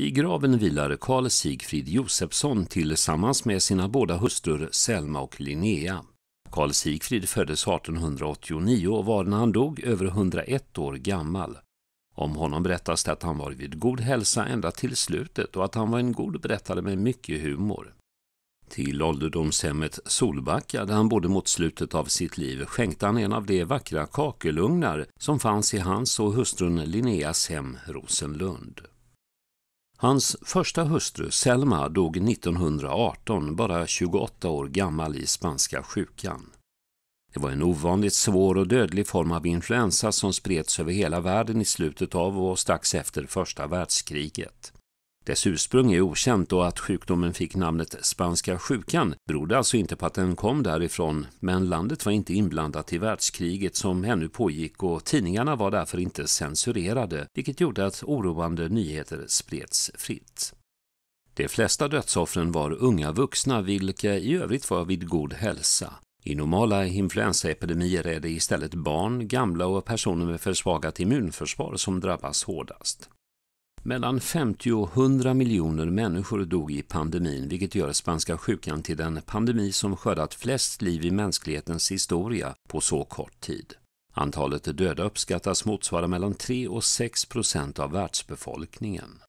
I graven vilar Karl Sigfrid Josefsson tillsammans med sina båda hustrur Selma och Linnea. Karl Sigfrid föddes 1889 och var när han dog över 101 år gammal. Om honom berättas det att han var vid god hälsa ända till slutet och att han var en god berättare med mycket humor. Till ålderdomshemmet Solbacka, där han bodde mot slutet av sitt liv, skänkte han en av de vackra kakelugnar som fanns i hans och hustrun Linneas hem Rosenlund. Hans första hustru Selma dog 1918, bara 28 år gammal, i spanska sjukan. Det var en ovanligt svår och dödlig form av influensa som spreds över hela världen i slutet av och strax efter första världskriget. Dess ursprung är okänt och att sjukdomen fick namnet spanska sjukan berodde alltså inte på att den kom därifrån, men landet var inte inblandat i världskriget som ännu pågick och tidningarna var därför inte censurerade, vilket gjorde att oroande nyheter spreds fritt. De flesta dödsoffren var unga vuxna, vilka i övrigt var vid god hälsa. I normala influensaepidemier är det istället barn, gamla och personer med försvagat immunförsvar som drabbas hårdast. Mellan 50 och 100 miljoner människor dog i pandemin vilket gör spanska sjukan till den pandemi som skördat flest liv i mänsklighetens historia på så kort tid. Antalet döda uppskattas motsvara mellan 3 och 6 procent av världsbefolkningen.